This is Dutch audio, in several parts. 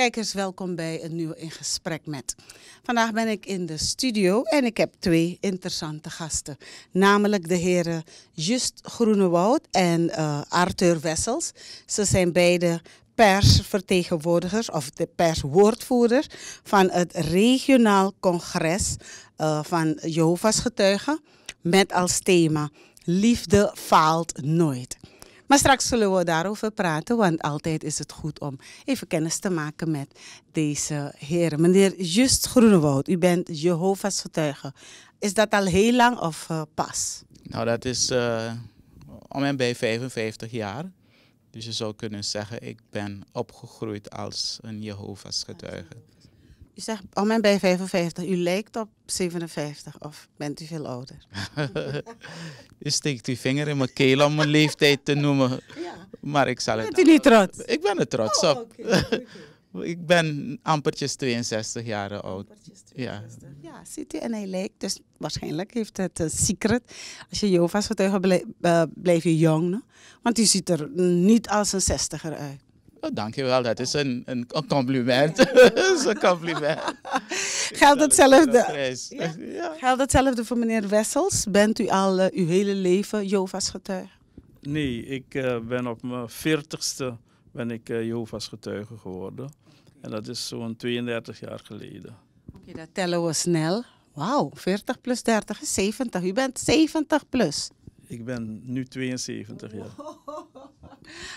Kijkers, welkom bij een nieuwe In Gesprek Met. Vandaag ben ik in de studio en ik heb twee interessante gasten. Namelijk de heren Just Groenewoud en eh, Arthur Wessels. Ze zijn beide persvertegenwoordigers of de perswoordvoerder van het regionaal congres eh, van Jehovah's Getuigen met als thema Liefde faalt nooit. Maar straks zullen we daarover praten, want altijd is het goed om even kennis te maken met deze heren. Meneer Just Groenewoud, u bent Jehovah's getuige. Is dat al heel lang of eh, pas? Nou, dat is uh, om en bij 55 jaar. Dus je zou kunnen zeggen, ik ben opgegroeid als een Jehovah's getuige. Je zegt, al oh, mijn bij 55, u lijkt op 57 of bent u veel ouder? U steekt uw vinger in mijn keel om mijn leeftijd te noemen. Ja. Maar ik zal het... Bent u niet trots? Ik ben er trots oh, op. ik ben ampertjes 62 jaar oud. 62. Ja. ja, ziet u, en hij lijkt. Dus waarschijnlijk heeft het een secret. Als je Jova's getuige blijft, blijf je jong. Want u ziet er niet als een zestiger uit. Oh, dankjewel, dat is een, een compliment. dat is een compliment. Geldt hetzelfde, ja. ja. Geldt hetzelfde voor meneer Wessels? Bent u al eh, uw hele leven Jovas getuige? Nee, ik eh, ben op mijn veertigste ben ik uh, Jehovah's getuige geworden. En dat is zo'n 32 jaar geleden. Oké, dat tellen we snel. Wauw, 40 plus 30 is 70. U bent 70 plus. Ik ben nu 72 jaar.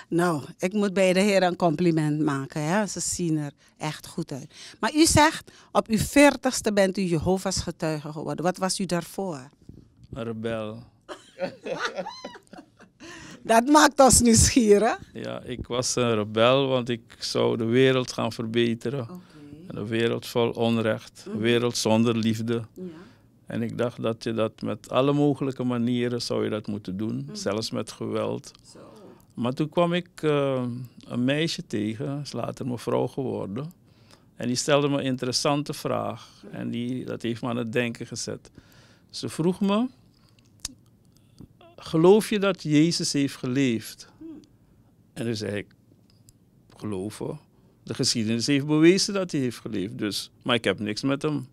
nou, ik moet bij de heren een compliment maken. Hè? Ze zien er echt goed uit. Maar u zegt, op uw veertigste bent u Jehovah's getuige geworden. Wat was u daarvoor? Een rebel. Dat maakt ons nieuwsgierig. Ja, ik was een rebel, want ik zou de wereld gaan verbeteren. Okay. Een wereld vol onrecht, een wereld zonder liefde. Ja. En ik dacht dat je dat met alle mogelijke manieren zou je dat moeten doen, mhm. zelfs met geweld. Zo. Maar toen kwam ik eh, een meisje tegen, is later mijn vrouw geworden. En die stelde me een interessante vraag. En die, dat heeft me aan het denken gezet. Ze vroeg me: Geloof je dat Jezus heeft geleefd? En toen zei ik: Geloven. De geschiedenis heeft bewezen dat hij heeft geleefd, dus, maar ik heb niks met hem.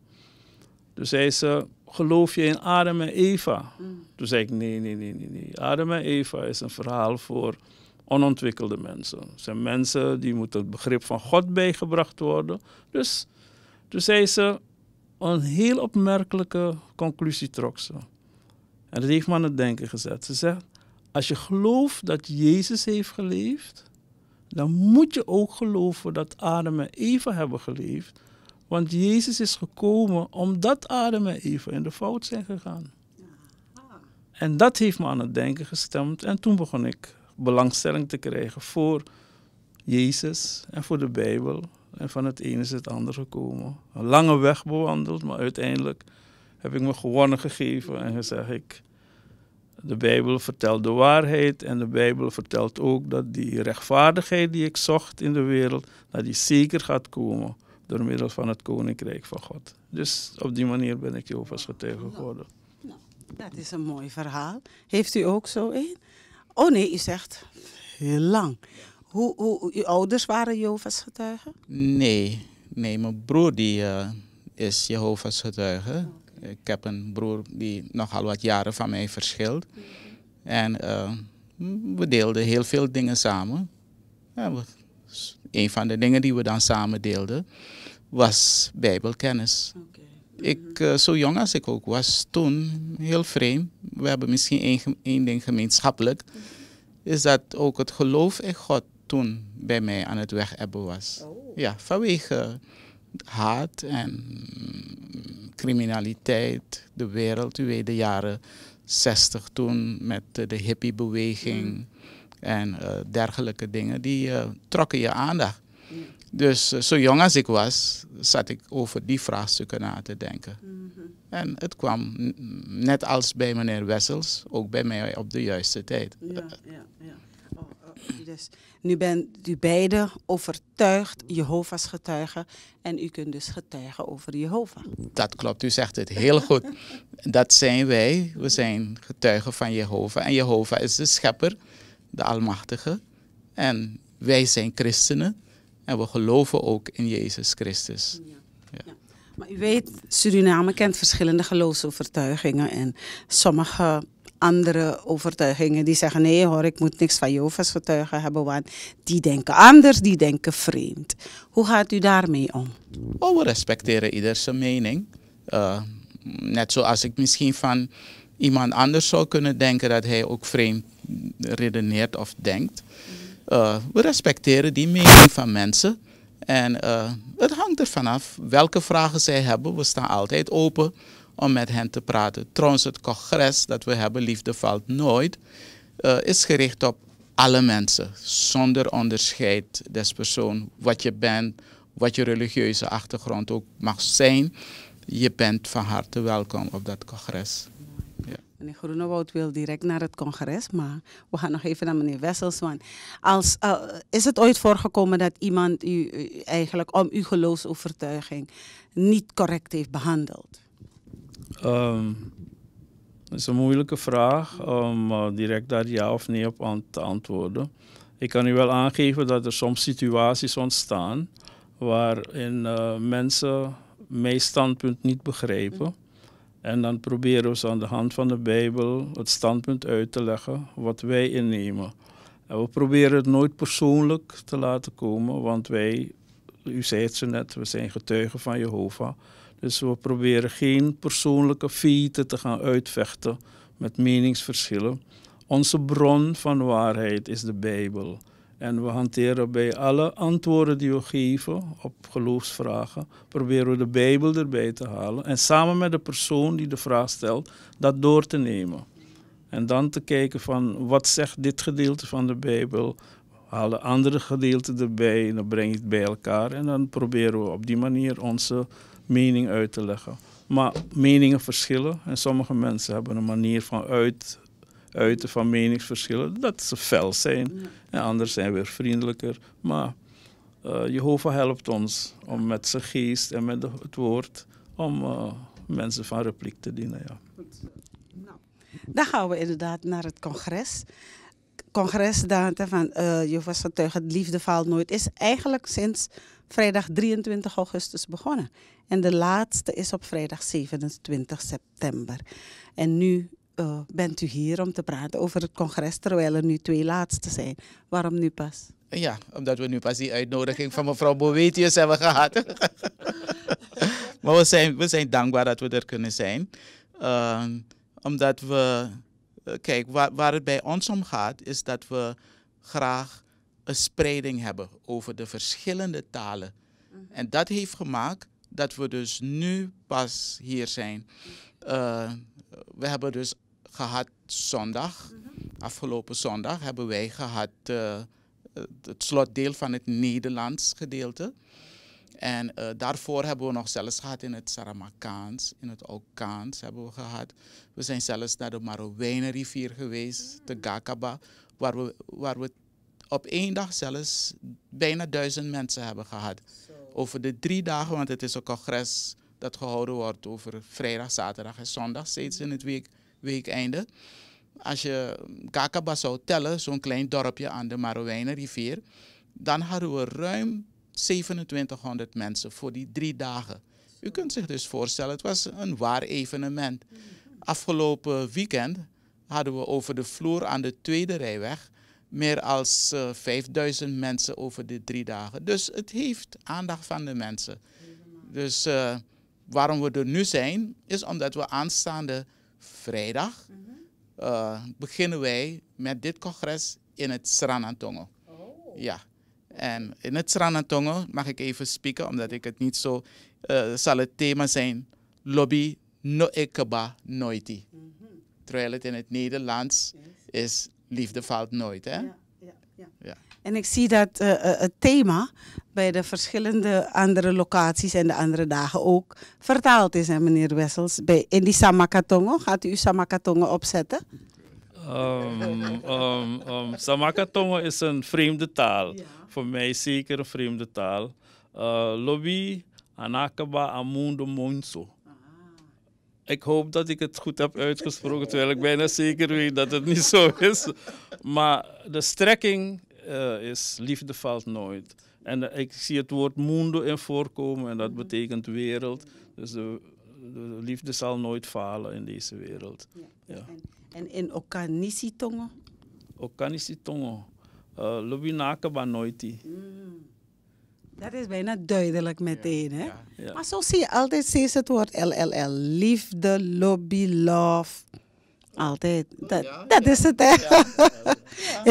Dus zei ze: geloof je in Adam en Eva? Mm. Toen zei ik, nee, nee, nee, nee, nee. Adam en Eva is een verhaal voor onontwikkelde mensen. Het zijn mensen die moeten het begrip van God bijgebracht worden. Dus toen zei ze, een heel opmerkelijke conclusie trok ze. En dat heeft me aan het denken gezet. Ze zegt, als je gelooft dat Jezus heeft geleefd, dan moet je ook geloven dat Adam en Eva hebben geleefd. Want Jezus is gekomen omdat Adam en Eva in de fout zijn gegaan. Ah. En dat heeft me aan het denken gestemd. En toen begon ik belangstelling te krijgen voor Jezus en voor de Bijbel. En van het ene is het ander gekomen. Een lange weg bewandeld, maar uiteindelijk heb ik me gewonnen gegeven en gezegd: ik, de Bijbel vertelt de waarheid en de Bijbel vertelt ook dat die rechtvaardigheid die ik zocht in de wereld, dat die zeker gaat komen door middel van het Koninkrijk van God. Dus op die manier ben ik Jehovah's getuige nou, geworden. Nou, dat is een mooi verhaal. Heeft u ook zo een? Oh nee, u zegt heel lang. Hoe, hoe, uw ouders waren Jehovah's getuigen? Nee, nee mijn broer die, eh, is Jehovah's getuige. Ik heb een broer die nogal wat jaren van mij verschilt. En eh, we deelden heel veel dingen samen. Ja, een van de dingen die we dan samen deelden was Bijbelkennis. Ik, mhm. eh, zo jong als ik ook was toen, heel vreemd, we hebben misschien één, één ding gemeenschappelijk, mhm. is dat ook het geloof in God toen bij mij aan het weg was. Oh. Ja, vanwege haat en criminaliteit, de wereld, u weet de jaren 60 toen met de hippiebeweging mhm. en eh, dergelijke dingen, die uh, trokken je aandacht. Dus eh, zo jong als ik was, zat ik over die vraagstukken na te denken. Mhm. En het kwam net als bij meneer Wessels, ook bij mij op de juiste tijd. Ja, ja, ja. Oh, oh dus nu bent u beiden overtuigd Jehovah's getuigen en u kunt dus getuigen over Jehovah. Dat klopt, u zegt het heel goed. Dat zijn wij, we zijn getuigen van Jehovah. En Jehovah is de schepper, de Almachtige. En wij zijn christenen en we geloven ook in Jezus Christus. Ja. Ja. Maar u weet, Suriname kent verschillende geloofsovertuigingen. En sommige andere overtuigingen die zeggen: nee hoor, ik moet niks van jouw getuigen hebben, want die denken anders, die denken vreemd. Hoe gaat u daarmee om? Oh, we respecteren ieders mening. Eh, net zoals ik misschien van iemand anders zou kunnen denken dat hij ook vreemd redeneert of denkt. Eh, we respecteren die mening van mensen. En eh, het hangt ervan af welke vragen zij hebben. We staan altijd open om met hen te praten. Trouwens, het congres dat we hebben, Liefde valt nooit, eh, is gericht op alle mensen, zonder onderscheid des persoon, wat je bent, wat je religieuze achtergrond ook mag zijn. Je bent van harte welkom op dat congres. Meneer Groenewoud wil direct naar het congres, maar we gaan nog even naar meneer Wesselsman. als, eh, is het ooit voorgekomen dat iemand u, eigenlijk om uw geloofsovertuiging niet correct heeft behandeld? Ehm, dat is een moeilijke vraag om eh, direct daar ja of nee op aan te antwoorden. Ik kan u wel aangeven dat er soms situaties ontstaan waarin eh, mensen mijn standpunt niet begrijpen. En dan proberen we ze aan de hand van de Bijbel het standpunt uit te leggen wat wij innemen. En we proberen het nooit persoonlijk te laten komen, want wij, u zei het zo net, we zijn getuigen van Jehovah. Dus we proberen geen persoonlijke feiten te gaan uitvechten met meningsverschillen. Onze bron van waarheid is de Bijbel. En we hanteren bij alle antwoorden die we geven op geloofsvragen, proberen we de Bijbel erbij te halen en samen met de persoon die de vraag stelt, dat door te nemen. En dan te kijken van wat zegt dit gedeelte van de Bijbel, haal de andere gedeelten erbij en dan breng je het bij elkaar en dan proberen we op die manier onze mening uit te leggen. Maar meningen verschillen en sommige mensen hebben een manier van uit uiten van meningsverschillen, dat ze fel zijn. Ja. En anderen zijn weer vriendelijker. Maar uh, Jehovah helpt ons om met zijn geest en met het woord om eh, mensen van repliek te dienen. Ja. Nou, dan gaan we inderdaad naar het congres. Congres van uh, eh, Jehovah's Getuigen, Liefde Faalt Nooit, is eigenlijk sinds vrijdag 23 augustus begonnen. En de laatste is op vrijdag 27 september. En nu eh, bent u hier om te praten over het congres, terwijl er nu twee laatste zijn. Waarom nu pas? Ja, omdat we nu pas die uitnodiging van mevrouw Boetius hebben gehad. maar we zijn, we zijn dankbaar dat we er kunnen zijn. Ehm, omdat we, eh, kijk, waar, waar het bij ons om gaat, is dat we graag een spreiding hebben over de verschillende talen. Mhm. En dat heeft gemaakt dat we dus nu pas hier zijn. Eh, we hebben dus gehad zondag, mhm. afgelopen zondag, hebben wij gehad uh, het slotdeel van het Nederlands gedeelte. En eh, daarvoor hebben we nog zelfs gehad in het Saramakaans, in het Alkaans hebben we gehad. We zijn zelfs naar de Marowijnenrivier geweest, mhm. de Gakaba, waar we, waar we op één dag zelfs bijna duizend mensen hebben gehad. Over de drie dagen, want het is een congres dat gehouden wordt over vrijdag, zaterdag en zondag, steeds in het week, Als je Kakaba zou tellen, zo'n klein dorpje aan de Marowijnenrivier, dan hadden we ruim 2700 mensen voor die drie dagen. U kunt zich dus voorstellen, het was een waar evenement. Afgelopen weekend hadden we over de vloer aan de tweede rijweg meer eh, dan 5000 mensen over de drie dagen. Dus het heeft aandacht van de mensen. Dus eh, waarom we er nu zijn, is omdat we aanstaande vrijdag mhm. eh, beginnen wij met dit congres in het Sranantongo. Oh. Ja. En in het Sranantongo mag ik even spieken, omdat ik het niet zo... Uh, zal het thema zijn lobby no ekeba noiti. Mhm. Terwijl het in het Nederlands is liefde valt nooit. Hè? Ja. En ik zie dat eh, eh, het thema bij de verschillende andere locaties en de andere dagen ook vertaald is, hè, meneer Wessels. Bij, in die Samakatongo, gaat u Samakatongo opzetten? Um, ehm, ehm, ehm, Samakatongo is een vreemde taal. Voor mij zeker een vreemde taal. Uh, lobby, Anakaba, Amundo, Monso. Ah. Ik hoop dat ik het goed heb uitgesproken, terwijl ik bijna zeker weet dat het niet zo is. Maar de strekking eh, is liefde valt nooit. En eh, ik zie het woord mundo in voorkomen en dat mhm. betekent wereld. Dus de, de liefde zal nooit falen in deze wereld. Ja. Dus en, en, in Okanissitongo? Okanissitongo. Eh, Lubinaka Banoiti. nooit. Mm. Dat is bijna duidelijk meteen. hè? maar zo zie je altijd steeds het woord LLL. Liefde, lobby, love. Altijd. Dat, dat is het, hè?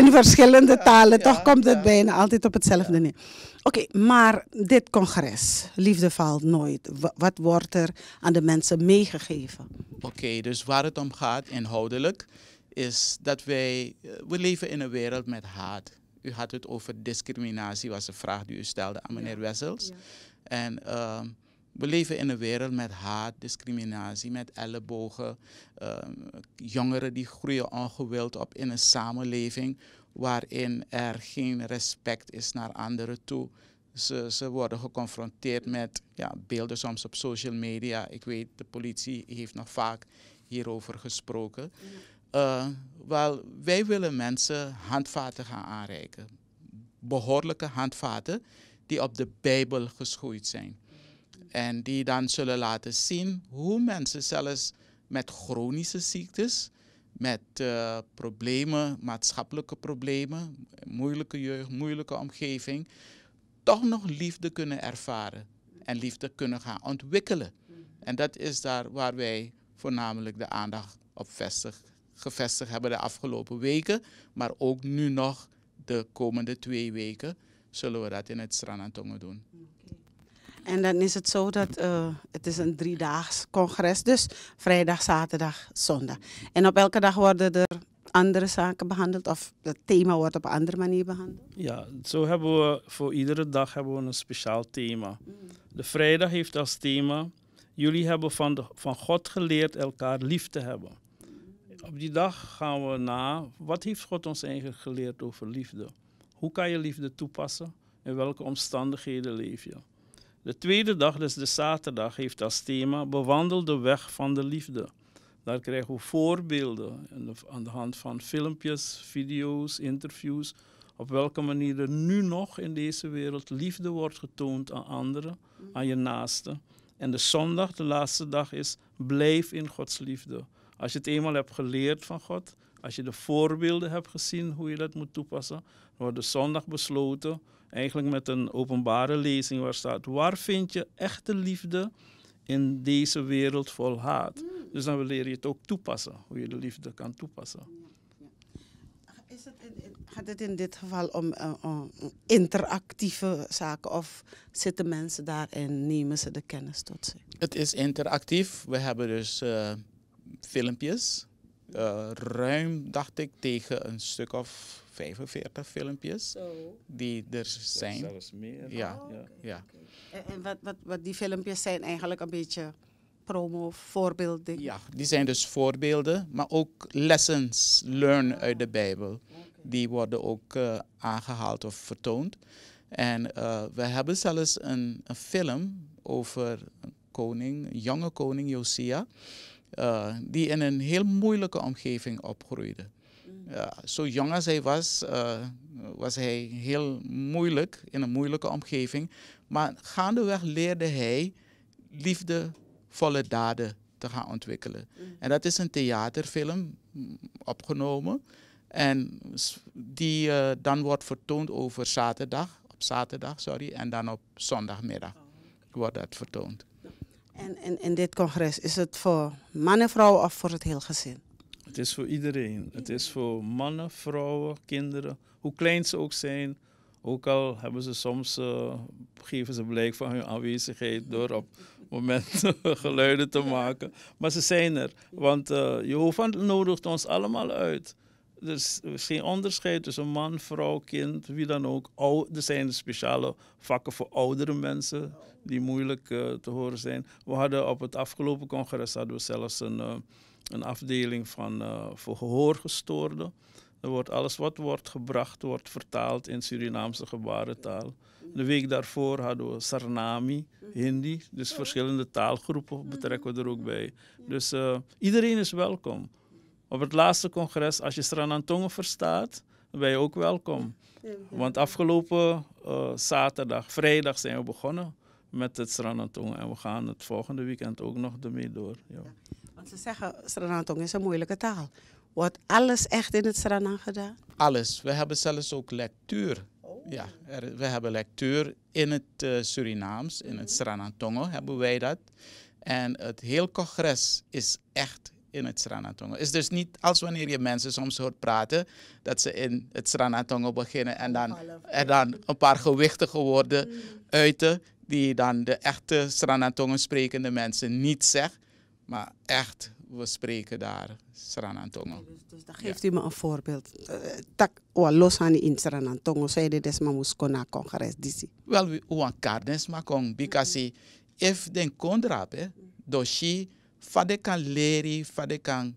In verschillende talen, toch komt het bijna altijd op hetzelfde neer. Oké, maar dit congres, Liefde valt nooit. Wat wordt er aan de mensen meegegeven? Oké, dus waar het om gaat inhoudelijk, is dat wij, eh, we leven in een wereld met haat. U had het over discriminatie, was een vraag die u stelde aan meneer Wessels. En... Ehm, we leven in een wereld met haat, discriminatie, met ellebogen. Ehm, jongeren die groeien ongewild op in een samenleving waarin er geen respect is naar anderen toe. Ze, ze, worden geconfronteerd met ja, beelden soms op social media. Ik weet, de politie heeft nog vaak hierover gesproken. Ehm, wel, wij willen mensen handvaten gaan aanreiken. Behoorlijke handvaten die op de Bijbel geschoeid zijn. En die dan zullen laten zien hoe mensen zelfs met chronische ziektes, met eh, problemen, maatschappelijke problemen, moeilijke jeugd, moeilijke omgeving, toch nog liefde kunnen ervaren en liefde kunnen gaan ontwikkelen. En dat is daar waar wij voornamelijk de aandacht op vestig, gevestigd hebben de afgelopen weken, maar ook nu nog de komende twee weken zullen we dat in het tongen doen. En dan is het zo dat eh, het is een driedaags congres. Dus vrijdag, zaterdag, zondag. En op elke dag worden er andere zaken behandeld of het thema wordt op een andere manier behandeld? Ja, zo hebben we voor iedere dag hebben we een speciaal thema. Mm. De vrijdag heeft als thema, jullie hebben van, van God geleerd elkaar lief te hebben. Op die dag gaan we na, wat heeft God ons eigenlijk geleerd over liefde? Hoe kan je liefde toepassen? In welke omstandigheden leef je? De tweede dag, dus de zaterdag, heeft als thema Bewandel de weg van de liefde. Daar krijgen we voorbeelden aan de hand van filmpjes, video's, interviews. Op welke manier er nu nog in deze wereld liefde wordt getoond aan anderen, aan je naasten. En de zondag, de laatste dag, is blijf in Gods liefde. Als je het eenmaal hebt geleerd van God, als je de voorbeelden hebt gezien hoe je dat moet toepassen, dan wordt de zondag besloten eigenlijk met een openbare lezing waar staat: waar vind je echte liefde in deze wereld vol haat? Mm. Dus dan leer je het ook toepassen, hoe je de liefde kan toepassen. Is het in, gaat het in dit geval eh, om interactieve zaken of zitten mensen daar en nemen ze de kennis tot zich? Het is interactief. We hebben dus eh, filmpjes. Eh, ruim, dacht ik, tegen een stuk of 45 filmpjes Zo. die er zijn. Zelfs meer. Ja. Oh, ja. En, wat, wat, wat die filmpjes zijn eigenlijk een beetje promo, voorbeelden? Ja, die zijn dus voorbeelden, maar ook lessons learned ah, uit de Bijbel. Die worden ook eh, aangehaald of vertoond. En eh, we hebben zelfs een, een film over een koning, een jonge koning Josia, eh, die in een heel moeilijke omgeving opgroeide zo jong als hij was, eh, was hij heel moeilijk in een moeilijke omgeving. Maar gaandeweg leerde hij liefdevolle daden te gaan ontwikkelen. Mm. En dat is een theaterfilm mm, opgenomen. En die eh, dan wordt vertoond over zaterdag, op zaterdag, sorry, en dan op zondagmiddag oh, wordt dat vertoond. En, in dit congres, is het voor mannen en vrouwen of voor het heel gezin? Het is voor iedereen. Het is voor mannen, vrouwen, kinderen, hoe klein ze ook zijn. Ook al hebben ze soms, eh, geven ze blijk van hun aanwezigheid door op momenten geluiden te maken. Maar ze zijn er, want uh, Jehovah nodigt ons allemaal uit. Er is, dus geen onderscheid tussen man, vrouw, kind, wie dan ook. er zijn speciale vakken voor oudere mensen die moeilijk eh, te horen zijn. We hadden op het afgelopen congres hadden we zelfs een, eh, een afdeling van, uh, voor gehoorgestoorden. Er wordt alles wat wordt gebracht, wordt vertaald in Surinaamse gebarentaal. De week daarvoor hadden we Sarnami, Hindi. Dus verschillende taalgroepen mhm. betrekken we er ook bij. Dus iedereen is welkom op het laatste congres, als je Stranantongen verstaat, ben je ook welkom. Want afgelopen eh, zaterdag, vrijdag zijn we begonnen met het Stranantongen. En we gaan het volgende weekend ook nog ermee door. Ja. Want ze zeggen, Stranantongen is een moeilijke taal. Wordt alles echt in het Stranang gedaan? Alles. We hebben zelfs ook lectuur. Oh. Ja, we hebben lectuur in het uh, Surinaams, in het mhm. Stranantongen hebben wij dat. En het heel congres is echt in het Sranatongo. Het is dus niet als wanneer je mensen soms hoort praten dat ze in het Sranatongo beginnen en dan, en dan een paar gewichtige woorden uiten die dan de echte Sranatongo sprekende mensen niet zeggen. Maar echt, we spreken daar Sranatongo. Dus, dus geeft ja. u me een voorbeeld. Eh, tak, wa los aan in Sranatongo, zei de desma muskona congres disi. Wel, wa kardesma kong, bikasi, if den kondrape, doshi fade kan leri fade kan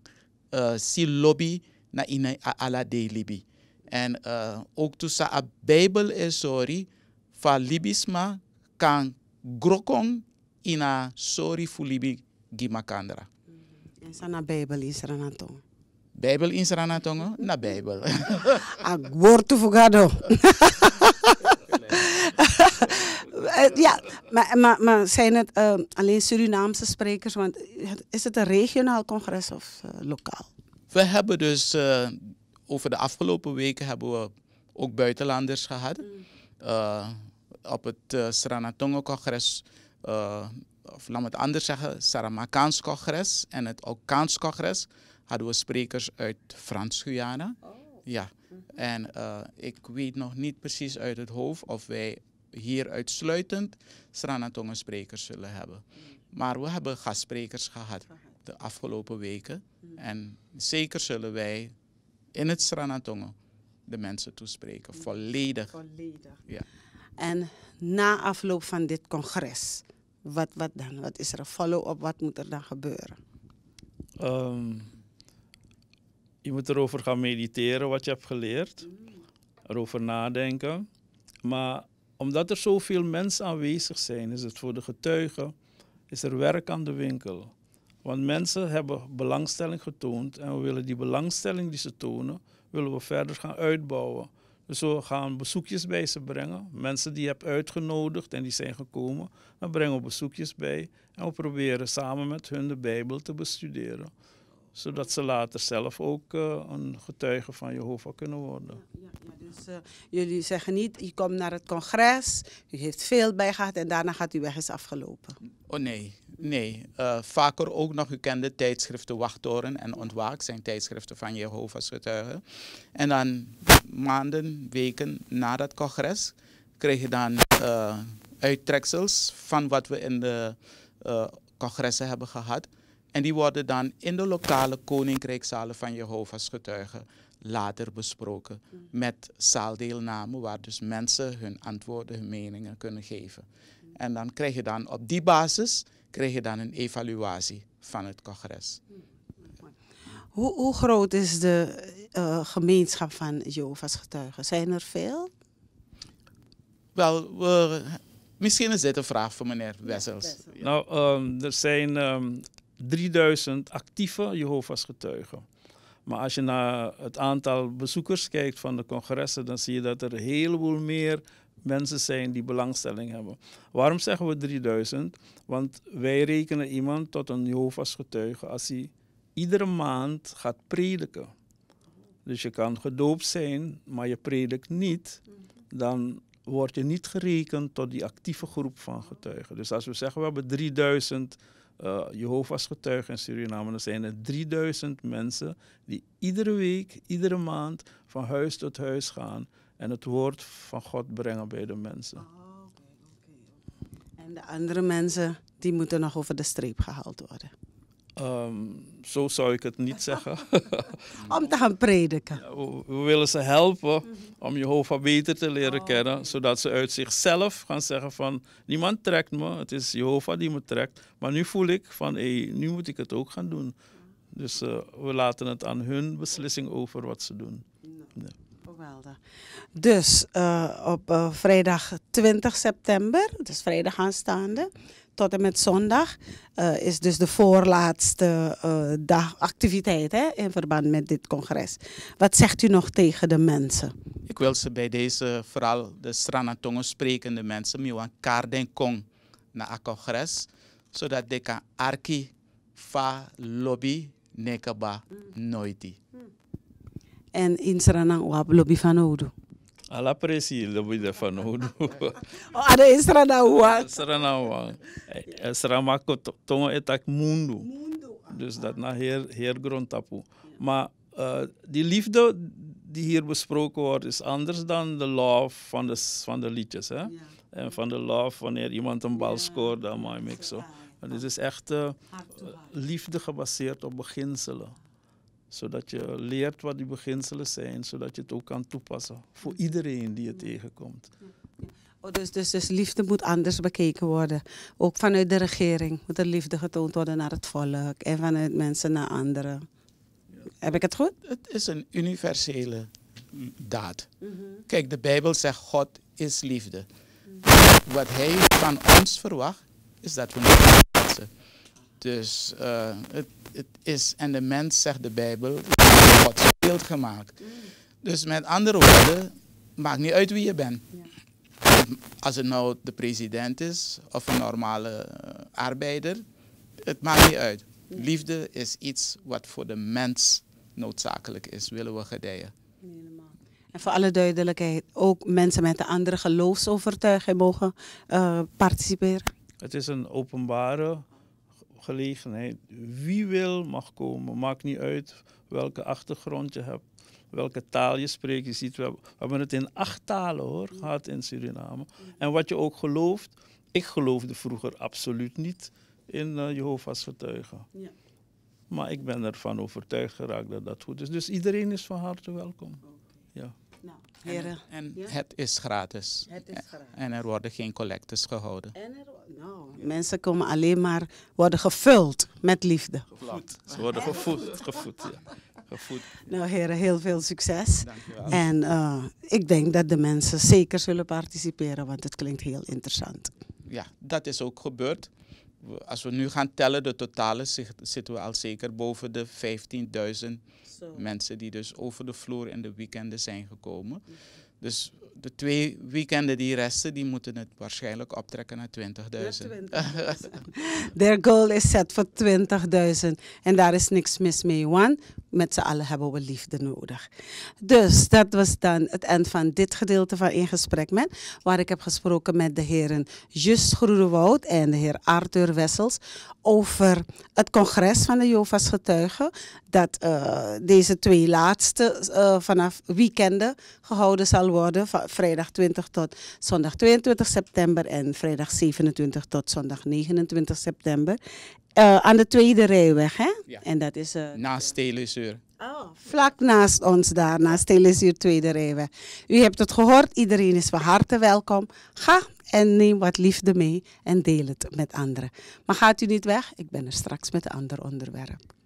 uh, si lobby na ina a ala de libi en uh, ook sa a bijbel e sori fa libisma kan grokon ina sori fu libi gimakandra mm-hmm. en sana bijbel isra na tong bijbel isra na tongo oh? na bijbel a wortu fugado Eh, ja, maar, maar, maar zijn het ehm, alleen Surinaamse sprekers? Want eh, is het een regionaal congres of eh, lokaal? We hebben dus over de afgelopen weken hebben we ook buitenlanders gehad. Mm. op het uh, congres of laat me het anders zeggen, Saramakaans congres en het Alkaans congres hadden we sprekers uit Frans-Guyana. Oh. Ja. Mm-hmm. En ik weet nog niet precies uit het hoofd of wij hier uitsluitend Sranantongo-sprekers zullen hebben. Maar we hebben gastsprekers gehad de afgelopen weken. En zeker zullen wij in het Sranatongen de mensen toespreken. Volledig. Volledig. Ja. En na afloop van dit congres, wat, wat dan? Wat is er een follow-up? Wat moet er dan gebeuren? Ehm, je moet erover gaan mediteren wat je hebt geleerd. Mm. Erover nadenken. Maar omdat er zoveel mensen aanwezig zijn, is het voor de getuigen, is er werk aan de winkel. Want mensen hebben belangstelling getoond en we willen die belangstelling die ze tonen, willen we verder gaan uitbouwen. Dus we gaan bezoekjes bij ze brengen. Mensen die je hebt uitgenodigd en die zijn gekomen, dan brengen we bezoekjes bij. En we proberen samen met hun de Bijbel te bestuderen zodat ze later zelf ook eh, een getuige van Jehovah kunnen worden. Ja, ja, dus eh, jullie zeggen niet, je komt naar het congres, u heeft veel bijgehad en daarna gaat u weg eens afgelopen. Oh nee, nee. Eh, vaker ook nog kende tijdschriften wachtoren en Ontwaak zijn tijdschriften van Jehovah's getuigen. En dan maanden, weken na dat congres kreeg je dan uittreksels van wat we in de congressen hebben gehad. En die worden dan in de lokale koninkrijkzalen van Jehovah's getuigen later besproken met zaaldeelname, waar dus mensen hun antwoorden, hun meningen kunnen geven. En dan krijg je dan op die basis krijg je dan een evaluatie van het congres. Hoe, groot is de eh, gemeenschap van Jehovah's getuigen? Zijn er veel? Wel, misschien is dit een vraag voor meneer Wessels. Nou, ehm, er zijn ehm, 3000 actieve Jehovah's getuigen. Maar als je naar het aantal bezoekers kijkt van de congressen, dan zie je dat er heel veel meer mensen zijn die belangstelling hebben. Waarom zeggen we 3000? Want wij rekenen iemand tot een Jehovah's getuige als hij iedere maand gaat prediken. Dus je kan gedoopt zijn, maar je predikt niet. Dan word je niet gerekend tot die actieve groep van getuigen. Dus als we zeggen we hebben 3000 uh, eh, Jehovah's getuigen in Suriname, dan zijn er 3000 mensen die iedere week, iedere maand van huis tot huis gaan en het woord van God brengen bij de mensen. Ah, en de andere mensen, die moeten nog over de streep gehaald worden. Ehm, zo zou ik het niet zeggen. om te gaan prediken. We willen ze helpen om Jehovah beter te leren oh. kennen, zodat ze uit zichzelf gaan zeggen van niemand trekt me, het is Jehovah die me trekt. Maar nu voel ik van hey, nu moet ik het ook gaan doen. Dus eh, we laten het aan hun beslissing over wat ze doen. Dus eh, op eh, vrijdag 20 september, dus vrijdag aanstaande, tot en met zondag eh, is dus de voorlaatste dag activiteit hè, in verband met dit congres. Wat zegt u nog tegen de mensen? Ik wil ze bij deze, vooral de Stranatongen sprekende mensen, Miwan en Kong, naar het congres, zodat ik kan arki, fa, lobby, nekaba, mm. nooit en in Sranang wap lobby van Oudu. Ala precies lobby de van Oudu. oh, ada in Sranang wang. Sranang wang. Eh, eh, Sramako tongo etak mundu. mundu ah. dus dat na heer, heer grondtapu. Maar uh, die liefde die hier besproken wordt is anders dan de love van de, van de liedjes. Hè? En van de love wanneer iemand een bal scoort, dan maak ik zo. Het is echt liefde gebaseerd op beginselen zodat je leert wat die beginselen zijn, zodat je het ook kan toepassen voor iedereen die je tegenkomt. Oh, dus, dus, dus liefde moet anders bekeken worden. Ook vanuit de regering moet er liefde getoond worden naar het volk en vanuit mensen naar anderen. Heb ik het goed? Het is een universele daad. Mhm. Kijk, de Bijbel zegt God is liefde. Mhm. Wat hij van ons verwacht, is dat we dus eh, het, het, is, en de mens, zegt de Bijbel, Gods beeld gemaakt. Dus met andere woorden, maakt niet uit wie je bent. Ja. Als het nou de president is of een normale eh, arbeider, het maakt niet uit. Liefde is iets wat voor de mens noodzakelijk is, willen we gedijen. En voor alle duidelijkheid, ook mensen met een andere geloofsovertuiging mogen eh, participeren. Het is een openbare gelegenheid. Wie wil mag komen, maakt niet uit welke achtergrond je hebt, welke taal je spreekt. Je ziet, we hebben het in acht talen hoor, gehad in Suriname. En wat je ook gelooft, ik geloofde vroeger absoluut niet in uh, Jehovah's getuigen. Ja. Maar ik ben ervan overtuigd geraakt dat dat goed is. Dus iedereen is van harte welkom. Ja. En, het is gratis. Het is eh, gratis. En er worden geen collectes gehouden. En er, nou, mensen komen alleen maar, worden gevuld met liefde. Gevoed. Ze worden gevoed. gevoed ja. Gevoed. Nou heren, heel veel succes. Dankjewel. En eh, ik denk dat de mensen zeker zullen participeren, want het klinkt heel interessant. Ja, dat is ook gebeurd als we nu gaan tellen, de totale zitten we al zeker boven de 15.000 mensen die dus over de vloer in de weekenden zijn gekomen. Mhm. Dus de twee weekenden die resten, die moeten het waarschijnlijk optrekken naar 20.000. 20 Their goal is set voor 20.000. En daar is niks mis mee, want met z'n allen hebben we liefde nodig. Dus dat was dan het eind van dit gedeelte van In Gesprek Met, waar ik heb gesproken met de heren Just Groenewoud en de heer Arthur Wessels over het congres van de Jovas Getuigen, dat eh, deze twee laatste eh, vanaf weekenden gehouden zal worden, van vrijdag 20 tot zondag 22 september en vrijdag 27 tot zondag 29 september. Eh, aan de tweede rijweg, hè? En dat is... Uh, naast Telesuur. Oh, vlak naast ons daar, naast Telesuur tweede rijweg. U hebt het gehoord, iedereen is van harte welkom. Ga en neem wat liefde mee en deel het met anderen. Maar gaat u niet weg, ik ben er straks met een ander onderwerp.